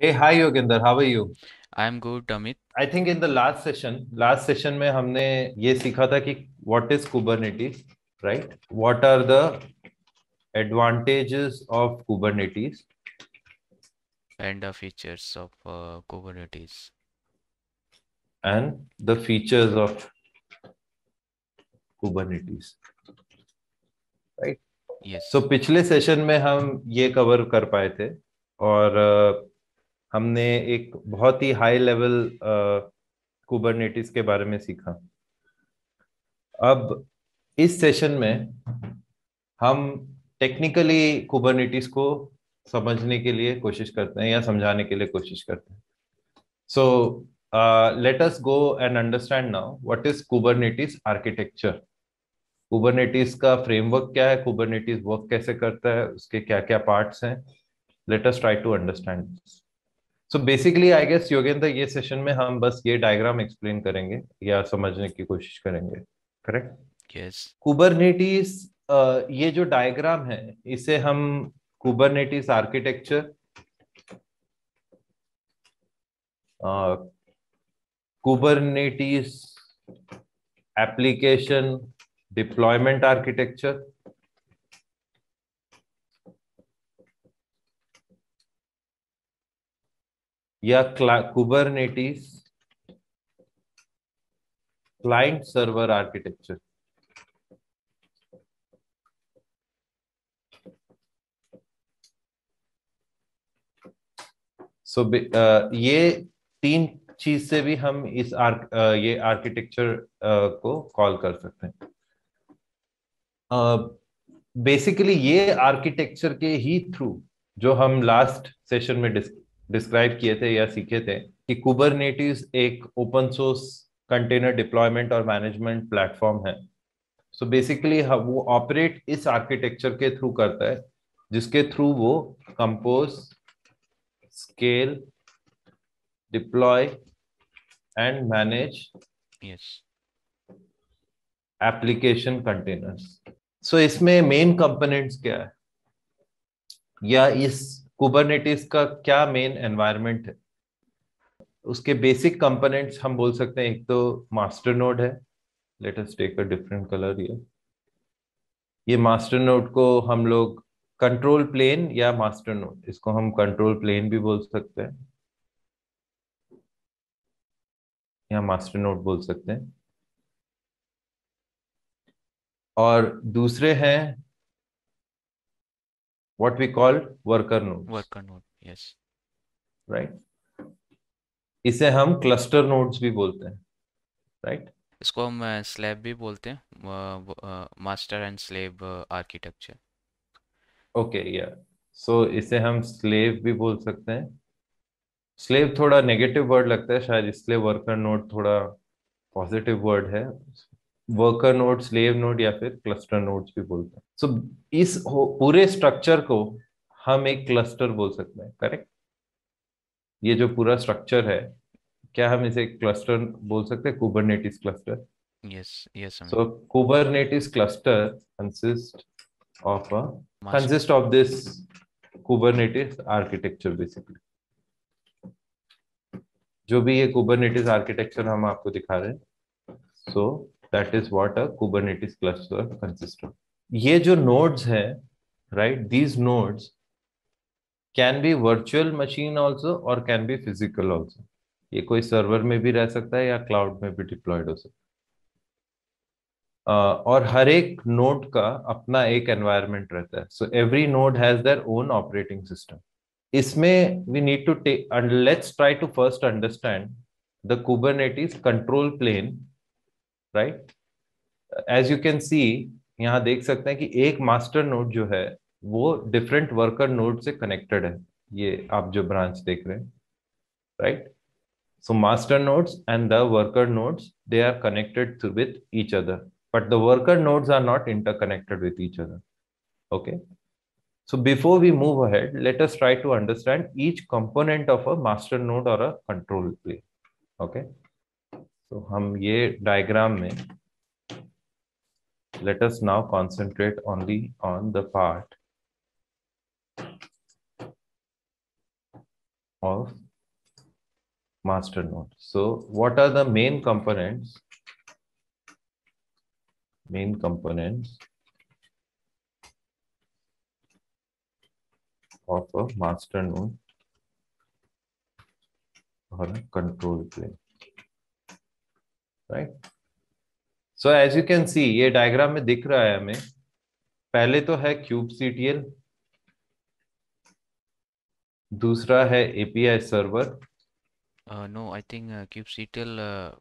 Hey, hi Yogendra, how are you? I am good Amit I think in the last session last session में हमने ये सीखा था कि what is Kubernetes right what are the advantages of Kubernetes and the features of uh, Kubernetes. And the features of Kubernetes. Right? Yes. So पिछले session में हम ये कवर कर पाए थे और uh, हमने एक बहुत ही हाई लेवल कुबरनेटिस के बारे में सीखा अब इस सेशन में हम टेक्निकली कुबरनेटिस को समझने के लिए कोशिश करते हैं या समझाने के लिए कोशिश करते हैं so let us go and understand now what is Kubernetes architecture Kubernetes का फ्रेमवर्क क्या है कुबरनेटिस वर्क कैसे करता है उसके क्या क्या पार्ट्स हैं let us try to understand this so basically I guess Yogendra ये सेशन में हम बस ये डायग्राम एक्सप्लेन करेंगे या समझने की कोशिश करेंगे करेक्ट यस कुबरनेटिस ये जो डायग्राम है इसे हम Kubernetes architecture Kubernetes application deployment architecture या Kubernetes client server architecture so ये तीन चीज से भी हम इस आर्क uh, ये आर्किटेक्चर uh, को कॉल कर सकते हैं बेसिकली uh, ये आर्किटेक्चर के ही थ्रू जो हम लास्ट सेशन में डिस्क डिस्क्राइब किए थे या सीखे थे कि कुबरनेटिस एक ओपन सोर्स कंटेनर डिप्लॉयमेंट और मैनेजमेंट प्लेटफॉर्म है सो so बेसिकली वो ऑपरेट इस आर्किटेक्चर के थ्रू करता है जिसके थ्रू वो compose scale deploy and manage application containers so इसमें मेन कंपोनेंट्स क्या है या इस कुबरनेटिस का क्या मेन एनवायरनमेंट है उसके बेसिक कंपोनेंट्स हम बोल सकते हैं एक तो मास्टर नोड है let us take a different colour ये ये मास्टर नोड को हम लोग कंट्रोल प्लेन या मास्टर नोड इसको हम कंट्रोल प्लेन भी बोल सकते हैं या मास्टर नोड बोल सकते हैं और दूसरे हैं what we call worker nodes worker node yes right इसे हम क्लस्टर नोड्स भी बोलते हैं राइट right? इसको हम स्लैब भी बोलते हैं master and slave architecture okay या सो इसे हम स्लेव भी बोल सकते हैं स्लेव थोड़ा नेगेटिव वर्ड लगता है शायद इसलिए वर्कर नोड थोड़ा पॉजिटिव वर्ड है वर्कर नोड स्लेव नोड या फिर क्लस्टर नोड्स भी बोलते हैं सो so, इस पूरे स्ट्रक्चर को हम एक क्लस्टर बोल सकते हैं करेक्ट ये जो पूरा स्ट्रक्चर है क्या हम इसे क्लस्टर बोल सकते हैं Kubernetes cluster yes yes so Kubernetes cluster consist of a Master. consist of this kubernetes जो भी ये कुबरनेटिस आर्किटेक्चर हम आपको दिखा रहे हैं so so, that is what a Kubernetes cluster consist of ये जो नोड्स है right these nodes can be virtual machine also और कैन बी फिजिकल ऑल्सो ये कोई सर्वर में भी रह सकता है या क्लाउड में भी डिप्लॉयड हो सकता है uh, और हर एक नोड का अपना एक एनवायरमेंट रहता है so every node has their own operating system इसमें we need to take let's try to first understand the Kubernetes control plane right as you can see यहां देख सकते हैं कि एक मास्टर नोड जो है वो डिफरेंट वर्कर नोड से कनेक्टेड है ये आप जो ब्रांच देख रहे हैं right so master nodes and the worker nodes they are connected through with each other but the worker nodes are not interconnected with each other okay so before we move ahead let us try to understand each component of a master node और a control plane okay So हम diagram let us now concentrate only on the part of master node. So what are the main components? Main components of a master node or a control plane. Right so as you can see ये diagram में दिख रहा है हमें पहले तो है cube kubectl दूसरा है API server no I think kubectl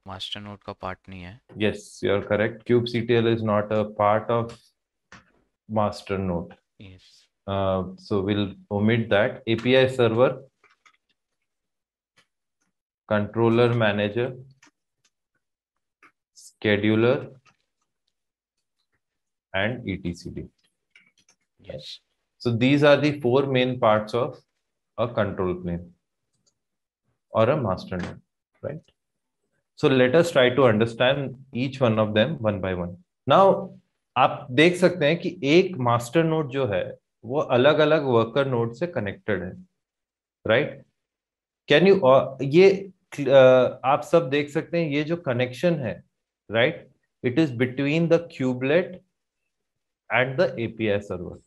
master node का पार्ट नहीं है yes you are correct kubectl is not a part of master node so Uh, so that API server controller manager scheduler and etcd yes so these are the four main parts of a control plane or a master node right so let us try to understand each one of them one by one now आप देख सकते हैं कि एक master node जो है वो अलग अलग वर्कर नोड से कनेक्टेड है राइट कैन यू ये आप सब देख सकते हैं ये जो कनेक्शन है right? It is between the kubelet and the API server.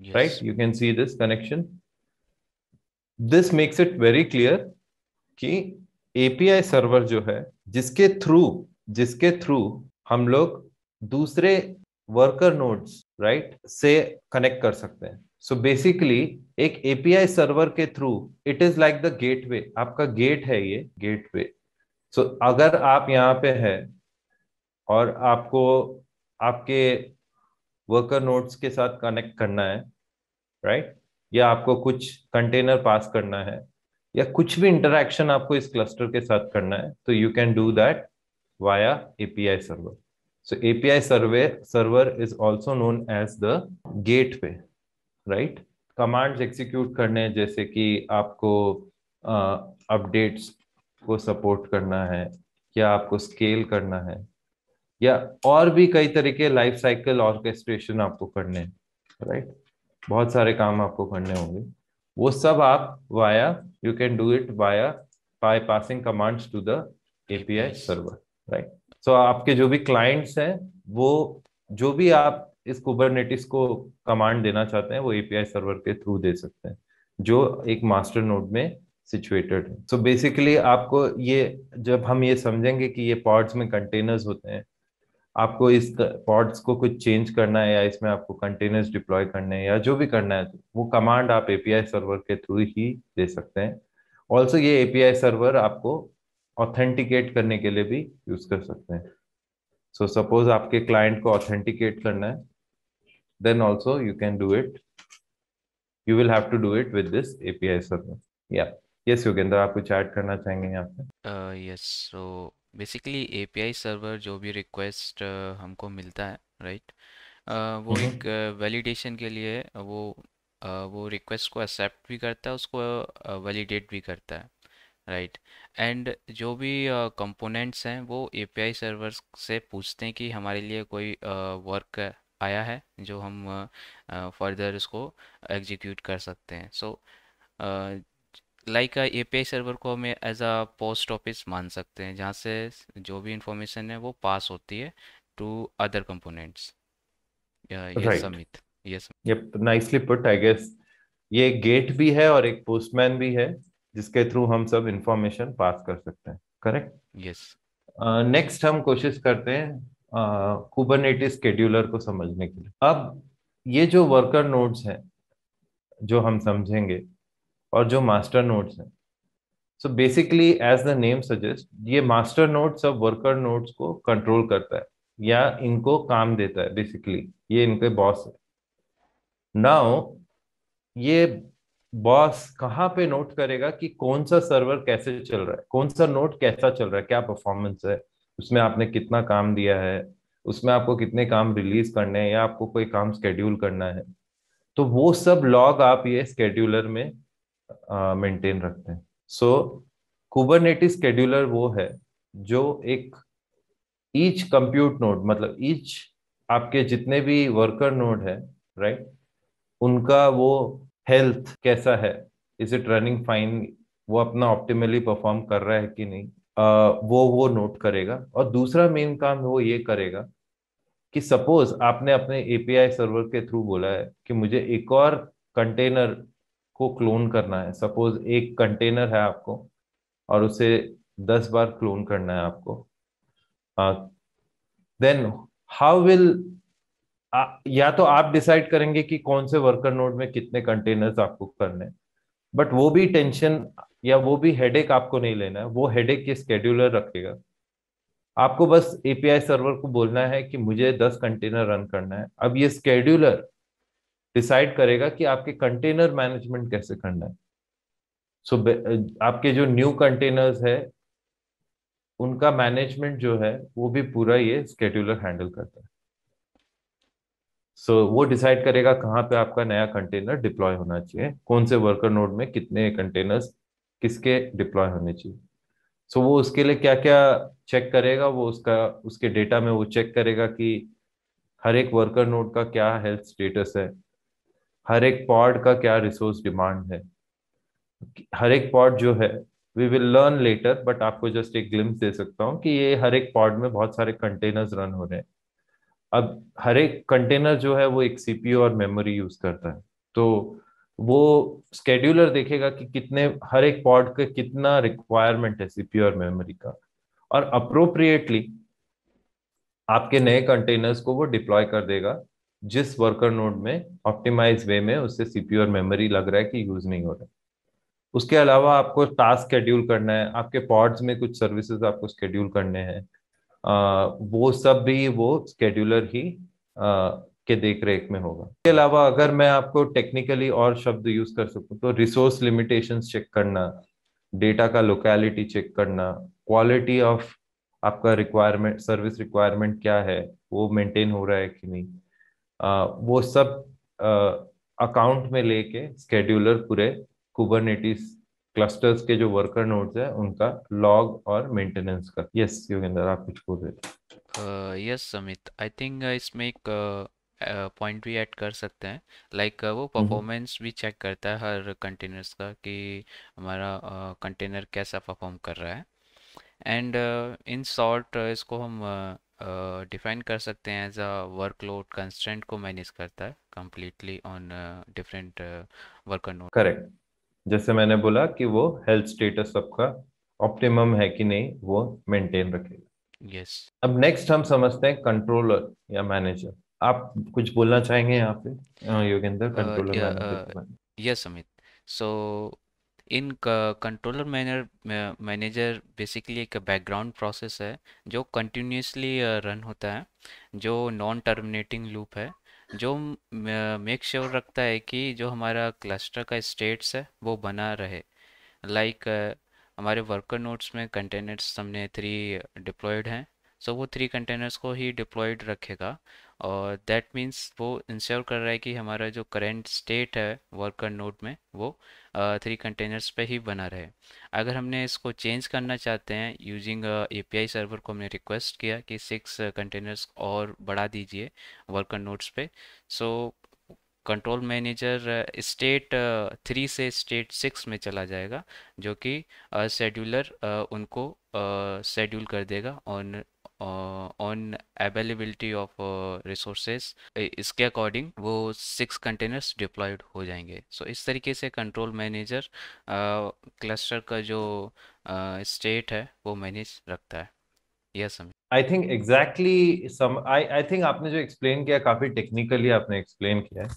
Yes. Right? You can see this connection. This makes it very clear ki API server jo hai jiske through jiske through hum log dusre worker nodes right se connect kar sakte hain so basically एक API server के through it is like the gateway आपका gate है ये gateway सो so, अगर आप यहाँ पे है और आपको आपके वर्कर नोट्स के साथ कनेक्ट करना है राइट या आपको कुछ कंटेनर पास करना है या कुछ भी इंटरेक्शन आपको इस क्लस्टर के साथ करना है तो you can do that via API server so API survey server is also known as the gateway right commands execute करने जैसे कि आपको अपडेट्स uh, को सपोर्ट करना है क्या आपको स्केल करना है या और भी कई तरीके लाइफ साइकिल ऑर्केस्ट्रेशन आपको करने राइट बहुत सारे काम आपको करने होंगे वो सब आप via you can do it via by passing commands to the API server right so आपके जो भी क्लाइंट्स हैं वो जो भी आप इस कुबरनेटिस को कमांड देना चाहते हैं वो एपीआई सर्वर के थ्रू दे सकते हैं जो एक मास्टर नोड में सिचुएटेड है सो बेसिकली आपको ये जब हम ये समझेंगे कि ये पॉड्स में कंटेनर्स होते हैं आपको इस पॉड्स को कुछ चेंज करना है या इसमें आपको कंटेनर्स डिप्लॉय करने हैं या जो भी करना है वो कमांड आप एपीआई सर्वर के थ्रू ही दे सकते हैं ऑल्सो ये एपीआई सर्वर आपको ऑथेंटिकेट करने के लिए भी यूज कर सकते हैं सो so, सपोज आपके क्लाइंट को ऑथेंटिकेट करना है then also you can do it you will have to do it with this API server या यस योगेंद्र आप कुछ ऐड करना चाहेंगे यहाँ पे yes so basically API server जो भी रिक्वेस्ट uh, हमको मिलता है राइट right? uh, वो एक वैलिडेशन uh, के लिए वो वो रिक्वेस्ट को एक्सेप्ट भी करता है उसको वैलिडेट भी करता है राइट right? एंड जो भी कंपोनेंट्स हैं वो एपीआई सर्वर से पूछते हैं कि हमारे लिए कोई वर्क आया है जो हम फर्दर इसको एग्जीक्यूट कर सकते हैं so so, like API server को हमें एज अ पोस्ट ऑफिस मान सकते हैं जहाँ से जो भी इंफॉर्मेशन है वो पास होती है टू अदर कंपोनेंट्स समित ये नाइसली पुट आई गेस ये एक गेट भी है और एक पोस्टमैन भी है जिसके थ्रू हम सब इंफॉर्मेशन पास कर सकते हैं करेक्ट यस नेक्स्ट हम कोशिश करते हैं कुबरनेटिस uh, स्केड्यूलर को समझने के लिए अब ये जो वर्कर नोड्स हैं जो हम समझेंगे और जो मास्टर नोट्स हैं so basically as the name suggest ये मास्टर नोट्स और वर्कर नोट्स को कंट्रोल करता है या इनको काम देता है बेसिकली ये इनके बॉस है नाउ ये बॉस कहाँ पे नोट करेगा कि कौन सा सर्वर कैसे चल रहा है कौन सा नोट कैसा चल रहा है क्या परफॉर्मेंस है उसमें आपने कितना काम दिया है उसमें आपको कितने काम रिलीज करने हैं या आपको कोई काम स्केड्यूल करना है तो वो सब लॉग आप ये स्केड्यूलर में मेंटेन रखते हैं सो कुबरनेटिस स्केड्यूलर वो है जो एक ईच कंप्यूट नोड मतलब ईच आपके जितने भी वर्कर नोड है राइट right? उनका वो हेल्थ कैसा है इज इट रनिंग फाइन वो अपना ऑप्टिमली परफॉर्म कर रहा है कि नहीं आ, वो वो नोट करेगा और दूसरा मेन काम वो ये करेगा कि सपोज आपने अपने एपीआई सर्वर के थ्रू बोला है कि मुझे एक और कंटेनर को क्लोन करना है सपोज एक कंटेनर है आपको और उसे दस बार क्लोन करना है आपको देन हाउ विल या तो आप डिसाइड करेंगे कि कौन से वर्कर नोड में कितने कंटेनर्स आपको करने बट वो भी टेंशन या वो भी हेडेक आपको नहीं लेना है वो हेडेक ये स्केड्यूलर रखेगा आपको बस एपीआई सर्वर को बोलना है कि मुझे दस कंटेनर रन करना है अब ये स्केड्यूलर डिसाइड करेगा कि आपके कंटेनर मैनेजमेंट कैसे करना है सो so, आपके जो न्यू कंटेनर्स है उनका मैनेजमेंट जो है वो भी पूरा ये स्केड्यूलर हैंडल करता है सो so, वो डिसाइड करेगा कहाँ पे आपका नया कंटेनर डिप्लॉय होना चाहिए कौन से वर्कर नोड में कितने कंटेनर्स किसके डिप्लॉय होने चाहिए सो so, वो उसके लिए क्या क्या चेक करेगा वो उसका उसके डेटा में वो चेक करेगा कि हर एक वर्कर नोड का क्या हेल्थ स्टेटस है हर एक पॉड का क्या रिसोर्स डिमांड है हर एक पॉड जो है we will learn later but आपको जस्ट एक ग्लिम्स दे सकता हूँ कि ये हर एक पॉड में बहुत सारे कंटेनर्स रन हो रहे हैं अब हर एक कंटेनर जो है वो एक सीपीयू और मेमोरी यूज करता है तो वो स्केड्यूलर देखेगा कि कितने हर एक पॉड का कितना रिक्वायरमेंट है सीपीयू और मेमोरी का और अप्रोप्रिएटली आपके नए कंटेनर्स को वो डिप्लॉय कर देगा जिस वर्कर नोड में ऑप्टिमाइज वे में उससे सीपीयू और मेमोरी लग रहा है कि यूज नहीं हो रहा उसके अलावा आपको टास्क स्केड्यूल करना है आपके पॉड्स में कुछ सर्विसेज आपको स्केड्यूल करने हैं वो सब भी वो स्केड्यूलर ही आ, के देख रेख में होगा इसके अलावा अगर मैं आपको टेक्निकली और शब्द यूज कर सकूँ तो रिसोर्स लिमिटेशन चेक करना डेटा का लोकेलिटी चेक करना क्वालिटी ऑफ आपका रिक्वायरमेंट सर्विस रिक्वायरमेंट क्या है वो मेंटेन हो रहा है कि नहीं वो सब अकाउंट में लेके स्केड्यूलर पूरे कुबरनेटिस क्लस्टर्स के जो वर्कर नोड्स है उनका लॉग और मेंटेनेंस का यस योगेंद्र आप कुछ बोल रहे थे यस समित आई थिंक इसमें एक पॉइंट भी ऐड कर सकते हैं लाइक like, uh, वो परफॉर्मेंस हम्म। भी चेक करता है हर कंटेनर्स का कि हमारा कंटेनर uh, कैसा परफॉर्म कर रहा है एंड इन शॉर्ट इसको हम डिफाइन कर सकते हैं एज अ वर्कलोड कंस्टेंट को मैनेज करता है completely on different worker node correct जैसे मैंने बोला कि वो हेल्थ स्टेटस सबका ऑप्टिमम है कि नहीं वो मेंटेन रखेगा यस yes. अब नेक्स्ट हम समझते हैं कंट्रोलर या मैनेजर आप कुछ बोलना चाहेंगे यहाँ पे हाँ, Yogendra controller yes Amit so in controller manner manager basically एक बैकग्राउंड प्रोसेस है जो कंटिन्यूसली रन uh, होता है जो नॉन टर्मिनेटिंग लूप है जो मेक श्योर sure रखता है कि जो हमारा क्लस्टर का स्टेट्स है वो बना रहे लाइक like, uh, हमारे वर्कर नोट्स में कंटेनर्स हमने थ्री डिप्लॉयड uh, हैं सो वो थ्री कंटेनर्स को ही डिप्लॉयड रखेगा और दैट मीन्स वो इंश्योर कर रहा है कि हमारा जो करेंट स्टेट है वर्कर नोट में वो थ्री कंटेनर्स पे ही बना रहे अगर हमने इसको चेंज करना चाहते हैं यूजिंग एपीआई सर्वर को हमने रिक्वेस्ट किया कि सिक्स कंटेनर्स और बढ़ा दीजिए वर्कर नोट्स पे so control manager state three से स्टेट सिक्स में चला जाएगा जो कि शेड्यूलर उनको शेड्यूल कर देगा और uh, on availability of uh, resources इसके according वो six containers deployed हो जाएंगे so, इस तरीके से control manager uh, cluster का जो uh, state है वो manage रखता है यह समझ I think exactly some I I think आपने जो explain किया काफी technically आपने explain किया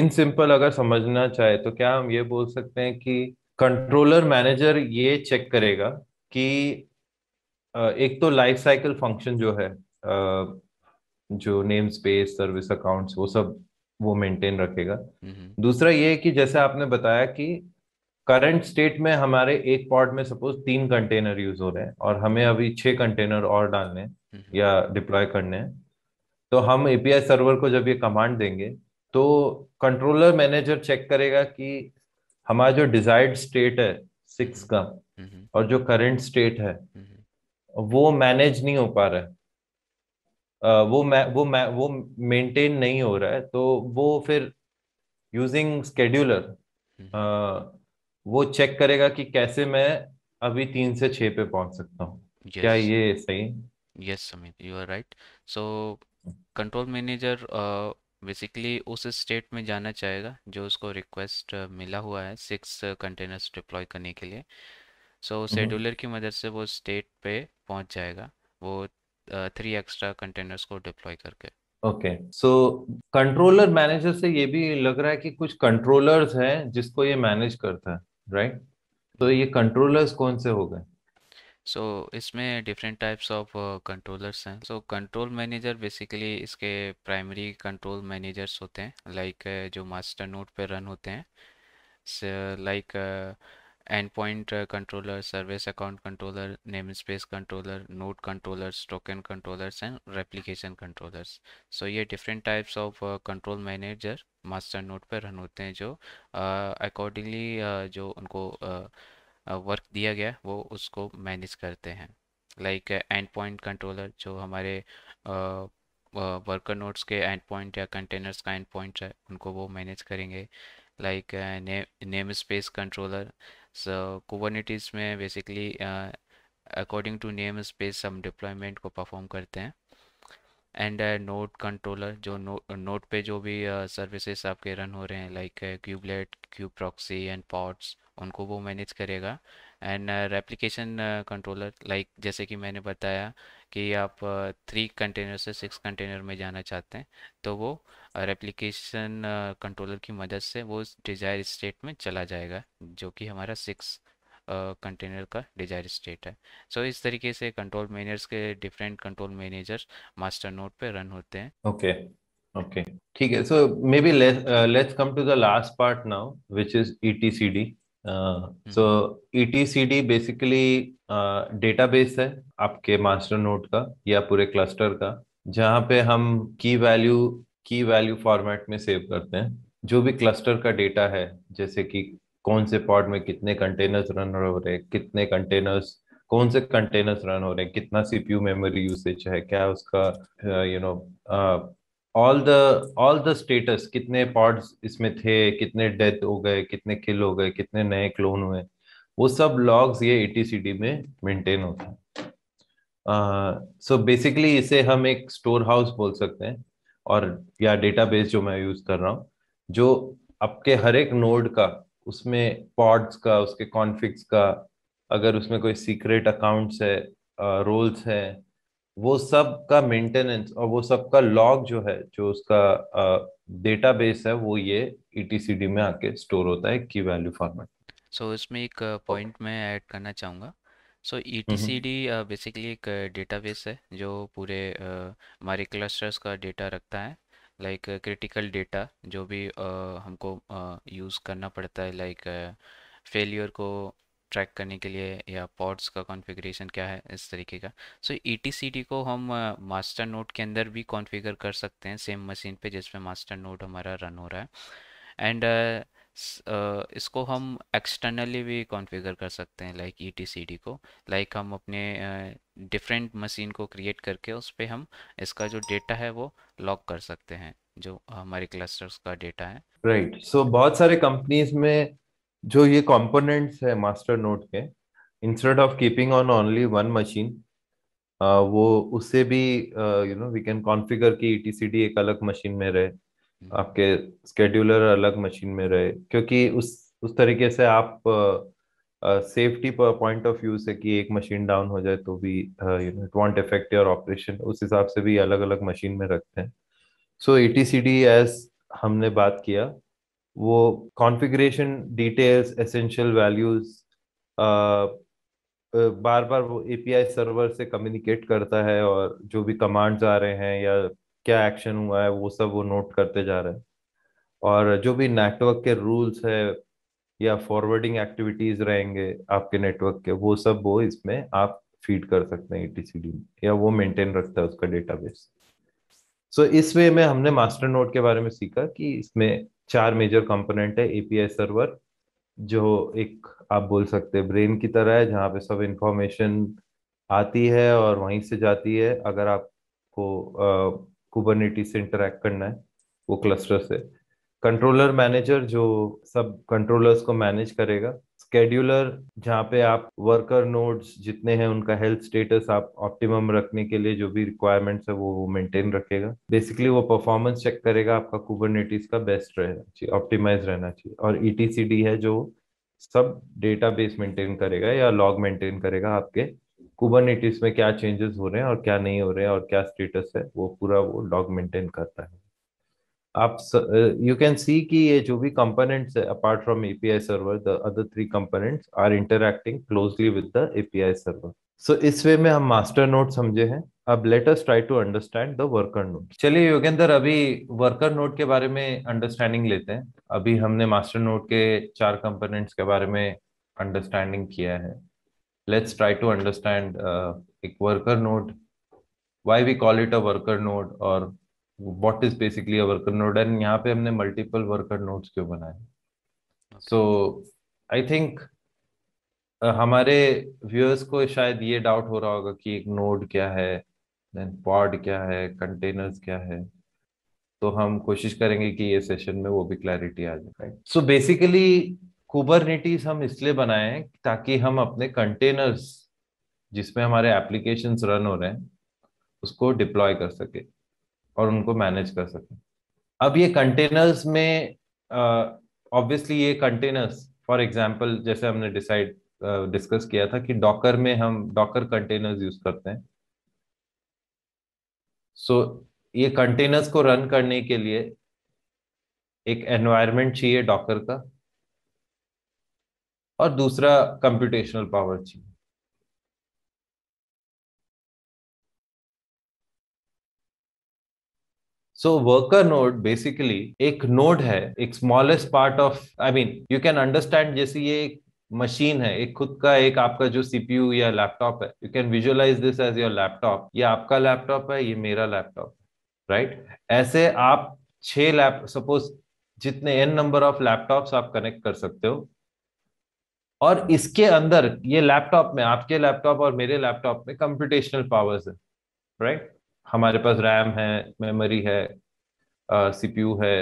इन सिंपल अगर समझना चाहे तो क्या हम ये बोल सकते हैं कि कंट्रोलर मैनेजर ये चेक करेगा कि एक तो लाइफ साइकिल फंक्शन जो है जो नेम स्पेस सर्विस अकाउंट्स वो सब वो मेंटेन रखेगा दूसरा ये है कि जैसे आपने बताया कि करंट स्टेट में हमारे एक पॉट में सपोज तीन कंटेनर यूज हो रहे हैं और हमें अभी छह कंटेनर और डालने हैं या डिप्लॉय करने हैं तो हम एपीआई सर्वर को जब ये कमांड देंगे तो कंट्रोलर मैनेजर चेक करेगा कि हमारा जो डिजायर्ड स्टेट है सिक्स का और जो करंट स्टेट है वो मैनेज नहीं हो पा रहा है वो मैं वो मैं वो मेंटेन नहीं हो रहा है तो वो फिर यूजिंग स्केड्यूलर हम्म। वो चेक करेगा कि कैसे मैं अभी तीन से छः पे पहुंच सकता हूँ yes. क्या ये सही yes Samit you are right so control manager basically उस स्टेट में जाना चाहेगा जो उसको रिक्वेस्ट मिला हुआ है सिक्स कंटेनर्स डिप्लॉय करने के लिए सो so, हम्म। शेड्यूलर की मदद से वो स्टेट पे पहुंच जाएगा वो थ्री एक्स्ट्रा कंटेनर्स को डिप्लॉय करके ओके सो कंट्रोलर मैनेजर से ये भी लग रहा है कि कुछ कंट्रोलर्स हैं जिसको ये मैनेज करता है राइट right? तो ये कंट्रोलर्स कौन से हो गए सो so, इसमें डिफरेंट टाइप्स ऑफ कंट्रोलर्स हैं सो कंट्रोल मैनेजर बेसिकली इसके प्राइमरी कंट्रोल मैनेजर्स होते हैं लाइक like, जो मास्टर नोट पे रन होते हैं like so, like, uh, endpoint uh, controller, service account controller, namespace controller, node controllers, token controllers and replication controllers. So ये different types of uh, control manager master node पर run होते हैं जो accordingly uh, जो उनको work दिया गया वो उसको मैनेज करते हैं लाइक एंड पॉइंट कंट्रोलर जो हमारे वर्कर नोट्स के एंड पॉइंट या कंटेनर्स का एंड पॉइंट है उनको वो मैनेज करेंगे like namespace controller so Kubernetes में basically uh, according to name हम deployment को perform करते हैं एंड नोट कंट्रोलर जो नोट पे जो भी सर्विसेज uh, आपके रन हो रहे हैं like kubelet kube proxy and pods उनको वो मैनेज करेगा एंड रेप्लीकेशन कंट्रोलर लाइक जैसे कि मैंने बताया कि आप थ्री कंटेनर से सिक्स कंटेनर में जाना चाहते हैं तो वो रेप्लिकेशन कंट्रोलर की मदद से वो डिजायर स्टेट में चला जाएगा जो कि हमारा सिक्स कंटेनर का डिजायर स्टेट है सो so, इस तरीके से कंट्रोल मैनेजर्स के different control managers master node पे रन होते हैं ओके ओके ठीक है so maybe let's come to the last part now which is ETCD Uh, so basically mm-hmm. Database e uh, है आपके मास्टर नोट का या पूरे क्लस्टर का जहाँ पे हम की वैल्यू की वैल्यू फॉर्मेट में सेव करते हैं जो भी क्लस्टर का डेटा है जैसे कि कौन से पॉड में कितने कंटेनर्स रन हो रहे हैं कितने कंटेनर्स कौन से कंटेनर्स रन हो रहे हैं कितना सीपीयू मेमोरी यूसेज है क्या उसका you uh, no uh, all the all the status कितने पॉड्स इसमें थे कितने डेथ हो गए कितने किल हो गए कितने नए क्लोन हुए वो सब लॉग्स ये एटीसीडी में मेंटेन होते हैं सो बेसिकली इसे हम एक स्टोर हाउस बोल सकते हैं और या डेटाबेस जो मैं यूज कर रहा हूँ जो आपके हर एक नोड का उसमें पॉड्स का उसके कॉन्फ़िक्स का अगर उसमें कोई सीक्रेट अकाउंट्स है रोल्स uh, है वो सब का मेंटेनेंस और वो सब का लॉग जो है जो उसका डेटाबेस है वो ये ईटीसीडी e में आके स्टोर होता है की वैल्यू फॉर्मेट सो इसमें एक पॉइंट मैं ऐड करना चाहूँगा so E T C D basically एक डेटाबेस है जो पूरे हमारे क्लस्टर्स का डेटा रखता है लाइक क्रिटिकल डेटा जो भी uh, हमको यूज़ uh, करना पड़ता है लाइक फेलियर को ट्रैक करने के लिए या पॉड्स का कॉन्फ़िगरेशन क्या है इस तरीके का सो सी ई को हम मास्टर नोड के अंदर भी कॉन्फ़िगर कर सकते हैं सेम मशीन पे जिसमें मास्टर नोड हमारा रन हो रहा है एंड uh, इसको हम एक्सटर्नली भी कॉन्फ़िगर कर सकते हैं लाइक ई e को लाइक like हम अपने डिफरेंट uh, मशीन को क्रिएट करके उस पर हम इसका जो डेटा है वो लॉक कर सकते हैं जो हमारे क्लस्टर्स का डेटा है राइट right. सो so, बहुत सारे कंपनीज में जो ये कंपोनेंट्स है मास्टर नोट के instead of keeping on only one machine वो उससे भी you know we can configure C ETCD एक अलग मशीन में रहे हम्म। आपके स्केड्यूलर अलग मशीन में रहे क्योंकि उस उस तरीके से आप सेफ्टी पॉइंट ऑफ व्यू से कि एक मशीन डाउन हो जाए तो भी you know it won't effect your operation उस हिसाब से भी अलग अलग मशीन में रखते हैं so E T C D as हमने बात किया वो कॉन्फ़िगरेशन डिटेल्स एसेंशियल वैल्यूज बार बार वो एपीआई सर्वर से कम्युनिकेट करता है और जो भी कमांड्स आ रहे हैं या क्या एक्शन हुआ है वो सब वो नोट करते जा रहे हैं और जो भी नेटवर्क के रूल्स है या फॉरवर्डिंग एक्टिविटीज रहेंगे आपके नेटवर्क के वो सब वो इसमें आप फीड कर सकते हैं ईटीसीडी e में या वो मेंटेन रखता है उसका डेटाबेस सो इस वे में हमने मास्टर नोड के बारे में सीखा कि इसमें चार मेजर कंपोनेंट है एपीआई सर्वर जो एक आप बोल सकते हैं ब्रेन की तरह है जहाँ पे सब इंफॉर्मेशन आती है और वहीं से जाती है अगर आपको कुबरनेटी से इंटरेक्ट करना है वो क्लस्टर से कंट्रोलर मैनेजर जो सब कंट्रोलर्स को मैनेज करेगा स्केड्यूलर जहाँ पे आप वर्कर नोड्स जितने हैं उनका हेल्थ स्टेटस आप ऑप्टिमम रखने के लिए जो भी रिक्वायरमेंट्स है वो वो मेंटेन रखेगा बेसिकली वो परफॉर्मेंस चेक करेगा आपका कुबरनेटिस का बेस्ट रहना चाहिए ऑप्टिमाइज रहना चाहिए और ई e है जो सब डेटा बेस मेंटेन करेगा या लॉग मेंटेन करेगा आपके कुबरनेटिस में क्या चेंजेस हो रहे हैं और क्या नहीं हो रहे हैं और क्या स्टेटस है वो पूरा वो लॉग मेंटेन करता है आप यू कैन सी कि ये जो भी कंपोनेंट्स है apart from API server the other three components are interacting closely with the API server so इस वे में हम मास्टर नोट समझे हैं अब let us try to understand the worker node चलिए योगेंद्र अभी वर्कर नोट के बारे में अंडरस्टैंडिंग लेते हैं अभी हमने मास्टर नोट के चार कंपोनेंट्स के बारे में अंडरस्टैंडिंग किया है लेट्स ट्राई टू अंडरस्टैंड एक worker node why we call it a worker node और what is basically a worker node and यहाँ पे हमने मल्टीपल वर्कर नोड्स क्यों बनाए सो आई थिंक हमारे व्यूअर्स को शायद ये डाउट हो रहा होगा कि एक नोड क्या है देन पॉड क्या है कंटेनर्स क्या है तो हम कोशिश करेंगे कि ये सेशन में वो भी क्लैरिटी आ जाए सो बेसिकली कुबरनिटीज हम इसलिए बनाए ताकि हम अपने कंटेनर्स जिसमें हमारे एप्लीकेशंस रन हो रहे हैं उसको डिप्लॉय कर सके और उनको मैनेज कर सकें अब ये कंटेनर्स में ऑब्वियसली uh, ये कंटेनर्स फॉर एग्जांपल जैसे हमने डिसाइड डिस्कस uh, किया था कि डॉकर में हम डॉकर कंटेनर्स यूज करते हैं सो so, ये कंटेनर्स को रन करने के लिए एक एनवायरनमेंट चाहिए डॉकर का और दूसरा कंप्यूटेशनल पावर चाहिए सो वर्कर नोड बेसिकली एक नोड है एक smallest part of I mean you can understand जैसे ये एक मशीन है एक खुद का एक आपका जो सीपीयू या लैपटॉप है you can visualise this as your laptop ये आपका लैपटॉप है ये मेरा लैपटॉप राइट right? ऐसे आप छह लैप सपोज जितने एन नंबर ऑफ लैपटॉप्स आप कनेक्ट कर सकते हो और इसके अंदर ये लैपटॉप में आपके लैपटॉप और मेरे लैपटॉप में कंप्यूटेशनल पावर्स है राइट right? हमारे पास रैम है मेमोरी है सीपीयू है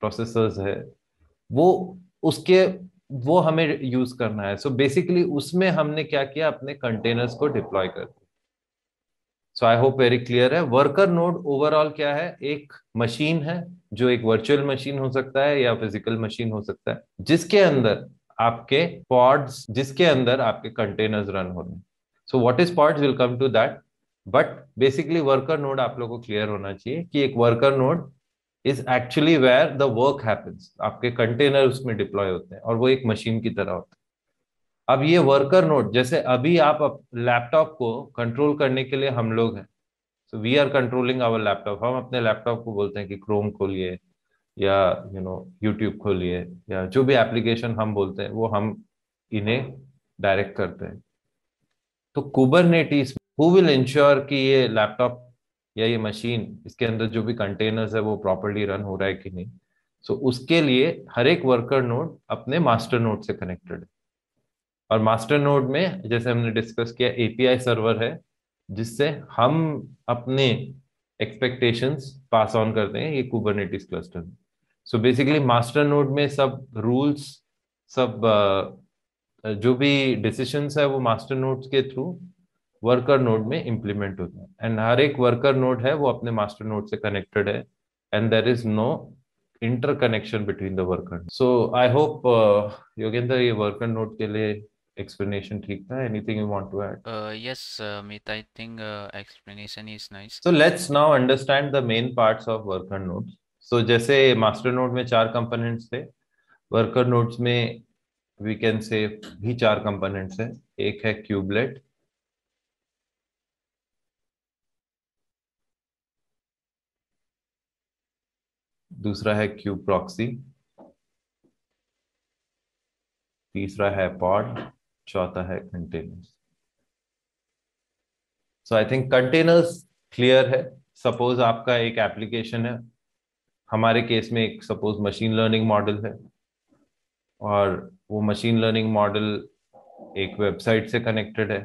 प्रोसेसर्स है वो उसके वो हमें यूज करना है सो so बेसिकली उसमें हमने क्या किया अपने कंटेनर्स को डिप्लॉय कर दिया so I hope very clear है वर्कर नोड ओवरऑल क्या है एक मशीन है जो एक वर्चुअल मशीन हो सकता है या फिजिकल मशीन हो सकता है जिसके अंदर आपके पॉड्स जिसके अंदर आपके कंटेनर्स रन हो रहे हैं so what is pods will come to that but basically worker node आप लोगों को क्लियर होना चाहिए कि एक worker node is actually where the work happens आपके कंटेनर उसमें डिप्लॉय होते हैं और वो एक मशीन की तरह होते हैं अब ये वर्कर नोड जैसे अभी आप लैपटॉप को कंट्रोल करने के लिए हम लोग हैं so we are controlling our laptop हम अपने लैपटॉप को बोलते हैं कि क्रोम खोलिए या यू नो यूट्यूब खोलिए या जो भी एप्लीकेशन हम बोलते हैं वो हम इन्हें डायरेक्ट करते हैं तो कुबरनेटिस हु विल इंश्योर कि ये लैपटॉप या ये मशीन इसके अंदर जो भी कंटेनर्स है वो प्रॉपरली रन हो रहा है कि नहीं सो so, उसके लिए हर एक वर्कर नोड अपने मास्टर नोड से कनेक्टेड है और मास्टर नोड में जैसे हमने डिस्कस किया एपीआई सर्वर है जिससे हम अपने एक्सपेक्टेशंस पास ऑन करते हैं ये कुबरनेटिस क्लस्टर में सो बेसिकली मास्टर नोड में सब रूल्स सब uh, जो भी डिसीशंस है वो मास्टर नोड्स के थ्रू वर्कर नोड में इंप्लीमेंट होता है एंड हर एक वर्कर नोड है वो अपने मास्टर नोड से कनेक्टेड है and there is no interconnection between the worker so I hope Yogendra ये वर्कर नोड के लिए explanation ठीक था anything you want to add uh, yes uh, Meet, I think uh, explanation is nice so let's now understand the main parts of worker nodes so जैसे master node में चार components थे worker nodes में we can say भी चार components हैं एक है cubelet दूसरा है क्यू प्रॉक्सी तीसरा है पॉड चौथा है containers so I think containers clear है सपोज आपका एक एप्लीकेशन है हमारे केस में एक सपोज मशीन लर्निंग मॉडल है और वो मशीन लर्निंग मॉडल एक वेबसाइट से कनेक्टेड है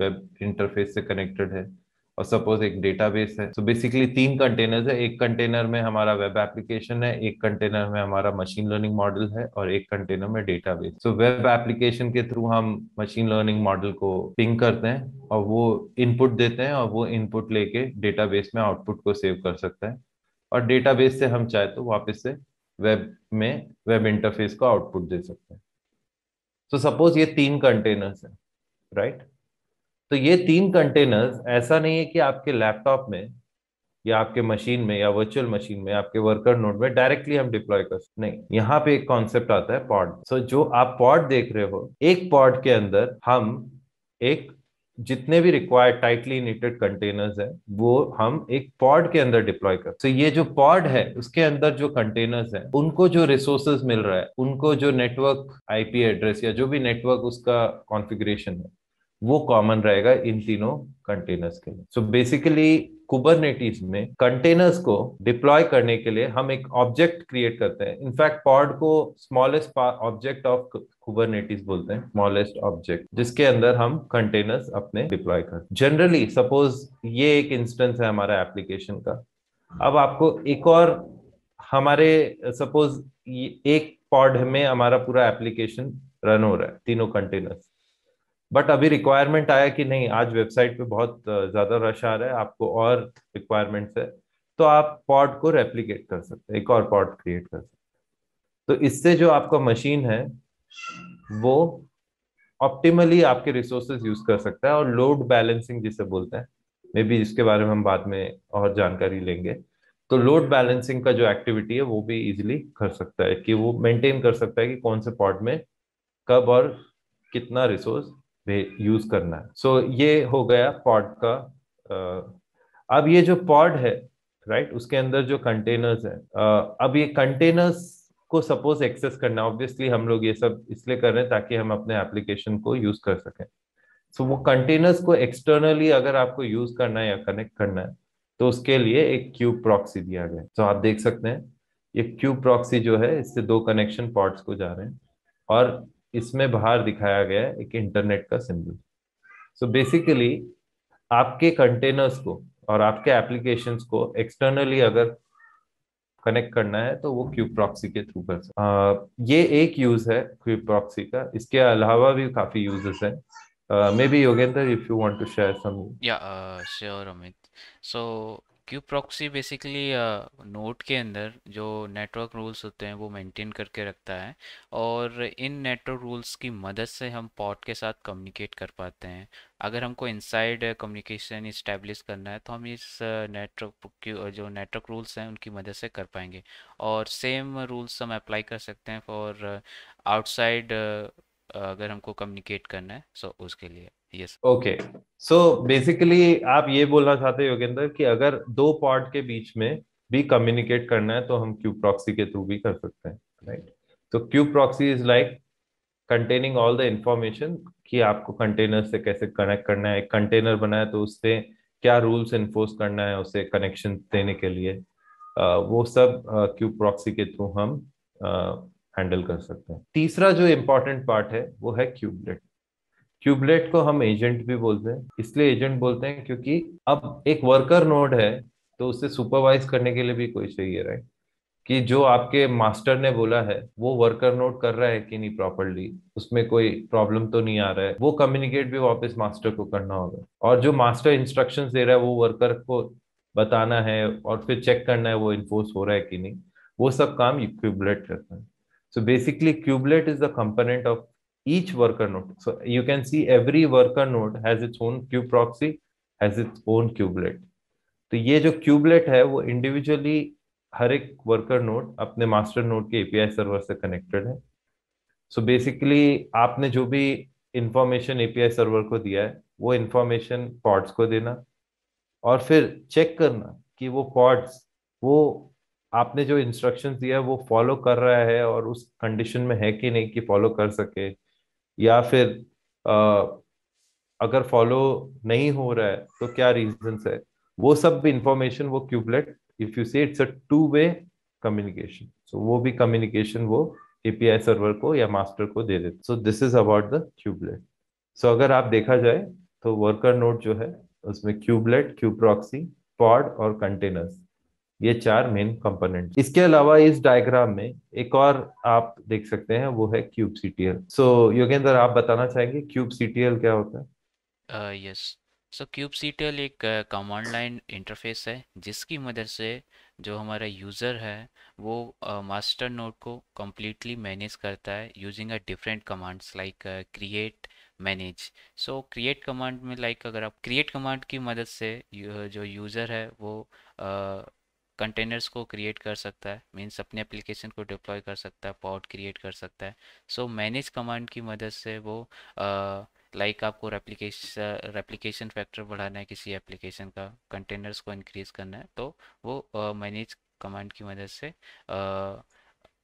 वेब इंटरफेस से कनेक्टेड है और सपोज एक डेटाबेस है तो बेसिकली तीन कंटेनर्स है एक कंटेनर में हमारा वेब एप्लीकेशन है एक कंटेनर में हमारा मशीन लर्निंग मॉडल है और एक कंटेनर में डेटाबेस सो वेब एप्लीकेशन के थ्रू हम मशीन लर्निंग मॉडल को पिंग करते हैं और वो इनपुट देते हैं और वो इनपुट लेके डेटाबेस में आउटपुट को सेव कर सकता है और डेटाबेस से हम चाहे तो वापस से वेब में वेब इंटरफेस को आउटपुट दे सकते हैं सो सपोज ये तीन कंटेनर्स हैं राइट right? तो ये तीन कंटेनर्स ऐसा नहीं है कि आपके लैपटॉप में या आपके मशीन में या वर्चुअल मशीन में आपके वर्कर नोड में डायरेक्टली हम डिप्लॉय कर नहीं यहाँ पे एक कॉन्सेप्ट आता है पॉड सो so, जो आप पॉड देख रहे हो एक पॉड के अंदर हम एक जितने भी रिक्वायर्ड टाइटली नीटेड कंटेनर्स है वो हम एक पॉड के अंदर डिप्लॉय कर तो so, ये जो पॉड है उसके अंदर जो कंटेनर्स है उनको जो रिसोर्सेज मिल रहा है उनको जो नेटवर्क आईपी एड्रेस या जो भी नेटवर्क उसका कॉन्फ़िगरेशन है वो कॉमन रहेगा इन तीनों कंटेनर्स के लिए सो बेसिकली कुबरनेटिस में कंटेनर्स को डिप्लॉय करने के लिए हम एक ऑब्जेक्ट क्रिएट करते हैं इनफैक्ट पॉड को स्मॉलेस्ट ऑब्जेक्ट ऑफ कुबरनेटिस बोलते हैं स्मॉलेस्ट ऑब्जेक्ट जिसके अंदर हम कंटेनर्स अपने डिप्लॉय करते हैं जनरली सपोज ये एक इंस्टेंस है हमारा एप्लीकेशन का अब आपको एक और हमारे सपोज एक पॉड में हमारा पूरा एप्लीकेशन रन हो रहा है तीनों कंटेनर्स बट अभी रिक्वायरमेंट आया कि नहीं आज वेबसाइट पे बहुत ज्यादा रश आ रहा है आपको और रिक्वायरमेंट्स है तो आप पॉड को रेप्लीकेट कर सकते हैं एक और पॉड क्रिएट कर सकते हैं तो इससे जो आपका मशीन है वो ऑप्टिमली आपके रिसोर्सेज यूज कर सकता है और लोड बैलेंसिंग जिसे बोलते हैं मे बी इसके बारे में हम बाद में और जानकारी लेंगे तो लोड बैलेंसिंग का जो एक्टिविटी है वो भी इजिली कर सकता है कि वो मेंटेन कर सकता है कि कौन से पॉड में कब और कितना रिसोर्स यूज करना है सो so, ये हो गया पॉड का अब ये जो पॉड है राइट उसके अंदर जो कंटेनर्स है अब ये कंटेनर्स को सपोज एक्सेस करना ऑब्वियसली हम लोग ये सब इसलिए कर रहे हैं ताकि हम अपने एप्लीकेशन को यूज कर सकें सो so, वो कंटेनर्स को एक्सटर्नली अगर आपको यूज करना है या कनेक्ट करना है तो उसके लिए एक क्यूब प्रॉक्सी दिया गया तो so, आप देख सकते हैं ये क्यूब प्रॉक्सी जो है इससे दो कनेक्शन पॉड्स को जा रहे हैं और इसमें बाहर दिखाया गया है एक इंटरनेट का सिंबल सो बेसिकली आपके कंटेनर्स को और आपके एप्लीकेशंस को एक्सटर्नली अगर कनेक्ट करना है तो वो क्यूब प्रॉक्सी के थ्रू कर सकते ये एक यूज है क्यूब प्रॉक्सी का इसके अलावा भी काफी यूजेस हैं maybe Yogendra if you want to share some या sure Amit so kube proxy basically node के अंदर जो नेटवर्क रूल्स होते हैं वो मेंटेन करके रखता है और इन नेटवर्क रूल्स की मदद से हम पॉट के साथ कम्युनिकेट कर पाते हैं अगर हमको इनसाइड कम्युनिकेशन इस्टेब्लिश करना है तो हम इस नेटवर्क जो नेटवर्क रूल्स हैं उनकी मदद से कर पाएंगे और सेम रूल्स हम अप्लाई कर सकते हैं फॉर आउटसाइड अगर हमको कम्युनिकेट करना है सो उसके लिए यस ओके सो बेसिकली आप ये बोलना चाहते हो योगेंद्र कि अगर दो पार्ट के बीच में भी कम्युनिकेट करना है तो हम क्यू प्रॉक्सी के थ्रू भी कर सकते हैं राइट तो kube proxy is like containing all the information कि आपको कंटेनर से कैसे कनेक्ट करना है एक कंटेनर बना है तो उससे क्या रूल्स इन्फोर्स करना है उसे कनेक्शन देने के लिए Uh, वो सब क्यू uh, प्रॉक्सी के थ्रू हम हैंडल uh, कर सकते हैं तीसरा जो इम्पोर्टेंट पार्ट है वो है क्यूबलेट क्यूबलेट को हम एजेंट भी बोलते हैं इसलिए एजेंट बोलते हैं क्योंकि अब एक वर्कर नोड है तो उसे सुपरवाइज करने के लिए भी कोई चाहिए राइट कि जो आपके मास्टर ने बोला है वो वर्कर नोट कर रहा है कि नहीं प्रॉपरली उसमें कोई प्रॉब्लम तो नहीं आ रहा है वो कम्युनिकेट भी वापस मास्टर को करना होगा और जो मास्टर इंस्ट्रक्शंस दे रहा है वो वर्कर को बताना है और फिर चेक करना है वो इन्फोर्स हो रहा है कि नहीं वो सब काम क्यूबलेट करता है so basically kubelet is the component of each worker node. So you can see every worker node has its own kube proxy, has its own kubelet. तो ये जो क्यूबलेट है वो इंडिविजुअली हर एक वर्कर नोड अपने मास्टर नोड के API server से कनेक्टेड है सो so बेसिकली आपने जो भी इंफॉर्मेशन एपीआई सर्वर को दिया है वो इंफॉर्मेशन पॉड्स को देना और फिर चेक करना कि वो पॉड्स वो आपने जो इंस्ट्रक्शन दिया है वो फॉलो कर रहा है और उस कंडीशन में है कि नहीं कि फॉलो कर सके या फिर आ, अगर फॉलो नहीं हो रहा है तो क्या रीजन है वो सब भी इंफॉर्मेशन वो kubelet if you say it's a two way communication so वो भी कम्युनिकेशन वो एपीआई सर्वर को या मास्टर को दे देते so this is about the kubelet so अगर आप देखा जाए तो वर्कर नोट जो है उसमें क्यूबलेट क्यूप्रॉक्सी पॉड और कंटेनर्स ये चार मेन कंपोनेंट इसके अलावा इस डायग्राम में एक और आप देख सकते हैं वो है क्यूब सीटीएल सो योगेंद्र आप बताना चाहेंगे क्यूब सीटीएल क्या होता है यस सो क्यूब सीटीएल एक कमांड लाइन इंटरफेस है जिसकी मदद से जो हमारा यूज़र है वो मास्टर uh, नोड को कम्प्लीटली मैनेज करता है using a different commands like create manage so create command में लाइक like, अगर आप क्रिएट कमांड की मदद से जो यूज़र है वो कंटेनर्स को क्रिएट कर सकता है मीन्स अपने एप्लीकेशन को डिप्लॉय कर सकता है पॉड क्रिएट कर सकता है सो मैनेज कमांड की मदद से वो लाइक like आपको रेप्लीकेशन रेप्लीकेशन फैक्टर बढ़ाना है किसी एप्लीकेशन का कंटेनर्स को इंक्रीज करना है तो वो मैनेज uh, कमांड की मदद से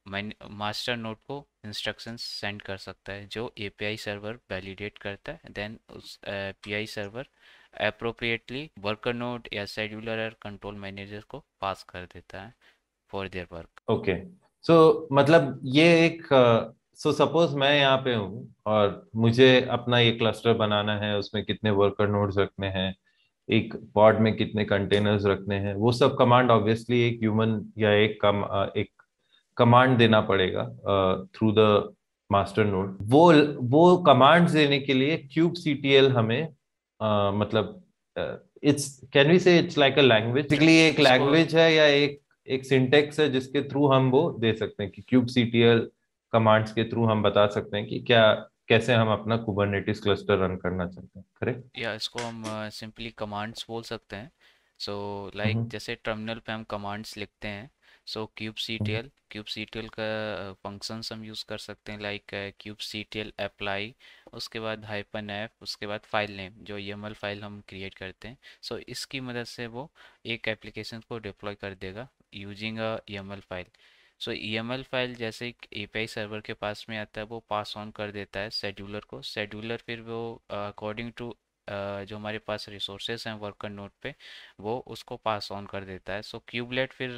मास्टर नोट को इंस्ट्रक्शन सेंड कर सकता है जो एपीआई सर्वर वैलिडेट करता है देन उस API server appropriately worker node या शेड्यूलर और कंट्रोल मैनेजर को पास कर देता है for their work okay so मतलब ये एक सो uh, सपोज so मैं यहाँ पे हूँ और मुझे अपना ये क्लस्टर बनाना है उसमें कितने वर्कर नोड्स रखने हैं एक पॉड में कितने कंटेनर्स रखने हैं वो सब कमांड ऑब्वियसली एक ह्यूमन या एक कम uh, एक कमांड देना पड़ेगा थ्रू द मास्टर नोड वो वो कमांड्स देने के लिए क्यूब सी हमें मतलब it's can we say it's like a language basically एक लैंग्वेज है या एक एक सिंटेक्स है जिसके थ्रू हम वो दे सकते हैं कि क्यूब सीटीएल कमांड्स के थ्रू हम बता सकते हैं कि क्या कैसे हम अपना कुबरनेटिस क्लस्टर रन करना चाहते हैं करेक्ट या इसको हम सिंपली कमांड्स बोल सकते हैं सो so, लाइक like, जैसे टर्मिनल पे हम कमांड्स लिखते हैं so kube C T L kube C T L का फंक्शंस हम यूज़ कर सकते हैं like kube C T L apply उसके बाद हाइपन ऐप उसके बाद फाइल नेम जो ई फाइल हम क्रिएट करते हैं सो so, इसकी मदद से वो एक एप्लीकेशन को डिप्लॉय कर देगा using a E file so E file जैसे ए पी सर्वर के पास में आता है वो पास ऑन कर देता है शेड्यूलर को शेड्यूलर फिर वो अकॉर्डिंग टू जो हमारे पास रिसोर्सेज हैं वर्कर नोट पे वो उसको पास ऑन कर देता है सो so, क्यूबलेट फिर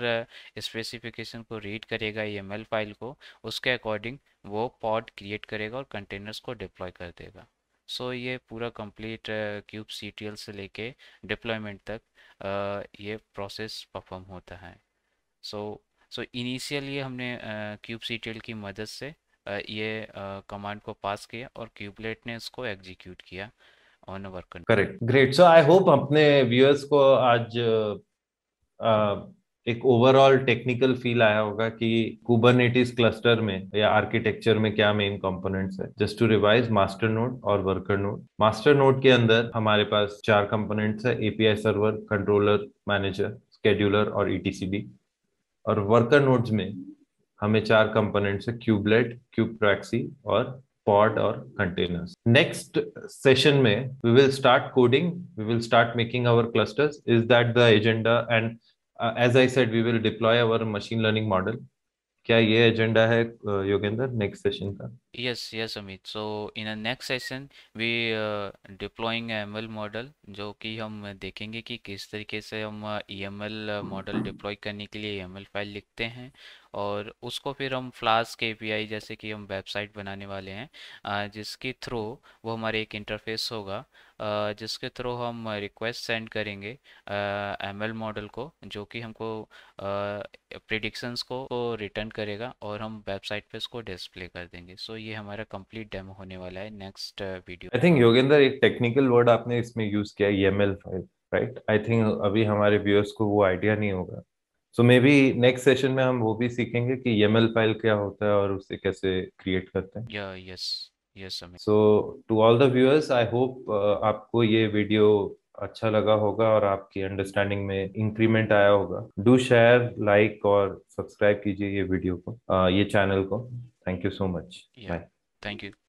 स्पेसिफिकेशन को रीड करेगा ई e फाइल को उसके अकॉर्डिंग वो पॉड क्रिएट करेगा और कंटेनर्स को डिप्लॉय कर देगा सो so, ये पूरा कंप्लीट क्यूब सी से लेके डिप्लॉयमेंट तक uh, ये प्रोसेस परफॉर्म होता है सो सो इनिशियली हमने क्यूब uh, सी की मदद से uh, ये कमांड को पास किया और क्यूबलेट ने इसको एग्जीक्यूट किया on our country correct great so I hope अपने व्यूअर्स को आज uh, एक ओवरऑल टेक्निकल फील आया होगा कि कुबरनेटिस क्लस्टर में या आर्किटेक्चर में क्या मेन कंपोनेंट्स है just to revise master node और वर्कर नोड मास्टर नोड के अंदर हमारे पास चार कंपोनेंट्स है API server controller manager scheduler और ईटीसीबी e और वर्कर नोड्स में हमें चार कंपोनेंट्स है क्यूबलेट क्यूब प्रैक्सी और pod or containers. Next session may we will start coding. We will start making our clusters. Is that the agenda? And uh, as I said, we will deploy our machine learning model. क्या ये agenda है Yogendra next session का yes yes Amit so in next session we deploying ML model जो कि हम देखेंगे कि किस तरीके से हम ईएमएल मॉडल डिप्लॉय करने के लिए ईएमएल e फाइल लिखते हैं और उसको फिर हम फ्लास्क एपीआई जैसे कि हम वेबसाइट बनाने वाले हैं जिसके थ्रू वो हमारे एक इंटरफेस होगा जिसके थ्रू हम रिक्वेस्ट सेंड करेंगे एम एल मॉडल को जो कि हमको प्रिडिक्शंस को रिटर्न करेगा और हम वेबसाइट पे इसको डिस्प्ले कर देंगे सो so, ये हमारा कंप्लीट डेमो होने वाला है next video I think Yogendra एक टेक्निकल वर्ड आपने इसमें यूज किया M L file right I think अभी हमारे व्यूअर्स को वो आइडिया नहीं होगा so maybe next session में हम वो भी सीखेंगे कि एम फाइल क्या होता है और उसे कैसे क्रिएट करते हैं yes yeah, yes. Yes so to all the viewers I hope आपको ये वीडियो अच्छा लगा होगा और आपकी अंडरस्टैंडिंग में इंक्रीमेंट आया होगा डू शेयर लाइक और सब्सक्राइब कीजिए ये वीडियो को uh, ये चैनल को thank you so much thank you